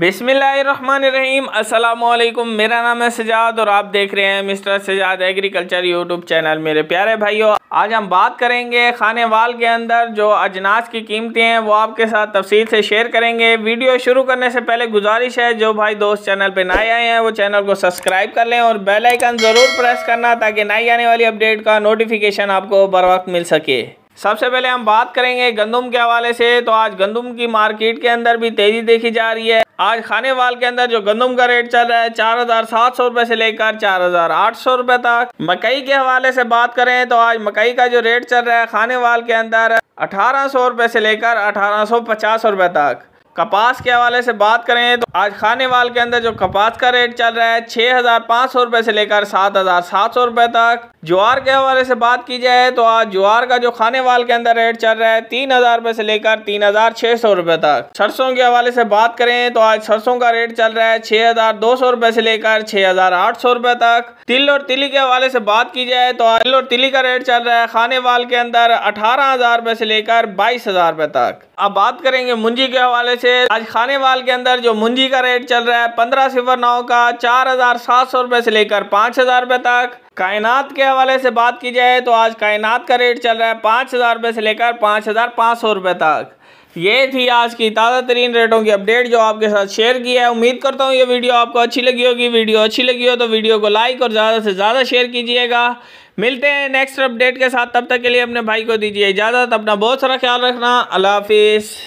बिसमीम असलकुम मेरा नाम है सजाद और आप देख रहे हैं mister Sajjad agriculture YouTube channel मेरे प्यारे भाइयों आज हम बात करेंगे खाने वाल के अंदर जो अजनास की कीमतें हैं वो आपके साथ तफसील से शेयर करेंगे वीडियो शुरू करने से पहले गुजारिश है जो भाई दोस्त चैनल पर नए आए हैं वो चैनल को सब्सक्राइब कर लें और बेल आइकन ज़रूर प्रेस करना ताकि नई आने वाली अपडेट का नोटिफिकेशन आपको बर वक्त मिल सके सबसे पहले हम बात करेंगे गंदम के हवाले से तो आज गंदम की मार्केट के अंदर भी तेज़ी देखी जा रही है आज खाने वाल के अंदर जो गंदम का रेट चल रहा है चार हज़ार सात सौ रुपए से लेकर चार हज़ार आठ सौ रुपए तक मकई के हवाले से बात करें तो आज मकई का जो रेट चल रहा है खाने वाल के अंदर अठारह सौ रुपए से लेकर अठारह सौ पचास रुपए तक कपास के हवाले से बात करें तो आज खाने वाल के अंदर जो कपास का रेट चल रहा है छः हज़ार पाँच सौ रुपए से लेकर सात हज़ार सात सौ रुपए तक ज्वार के हवाले से बात की जाए तो आज ज्वार का जो खाने वाल के अंदर रेट चल रहा है तीन हज़ार रुपये से लेकर तीन हज़ार छह सौ रुपए तक सरसों के हवाले से बात करें तो आज सरसों का रेट चल रहा है छह हज़ार दो सौ रुपए से लेकर छह हज़ार आठ सौ रुपए तक तिल और तिली के हवाले से बात की जाए तो आज तिल और तिली का रेट चल रहा है खाने वाल के अंदर अठारह हज़ार रुपये से लेकर बाईस हज़ार रुपए तक अब बात करेंगे मुंजी के हवाले से आज खाने वाल के अंदर जो मुंजी का रेट चल रहा है पंद्रह सिफर नौ का चार हज़ार सात सौ रुपये से लेकर पांच हज़ार रुपये तक कायनात के हवाले से बात की जाए तो आज कायनात का रेट चल रहा है पाँच हज़ार रुपये से लेकर पाँच हज़ार पाँच सौ रुपये तक ये थी आज की ताज़ा तरीन रेटों की अपडेट जो आपके साथ शेयर की है उम्मीद करता हूँ ये वीडियो आपको अच्छी लगी होगी वीडियो अच्छी लगी हो तो वीडियो को लाइक और ज़्यादा से ज़्यादा शेयर कीजिएगा मिलते हैं नेक्स्ट अपडेट के साथ तब तक के लिए अपने भाई को दीजिए इजाज़त अपना बहुत सारा ख्याल रखना अल्लाह हाफिज़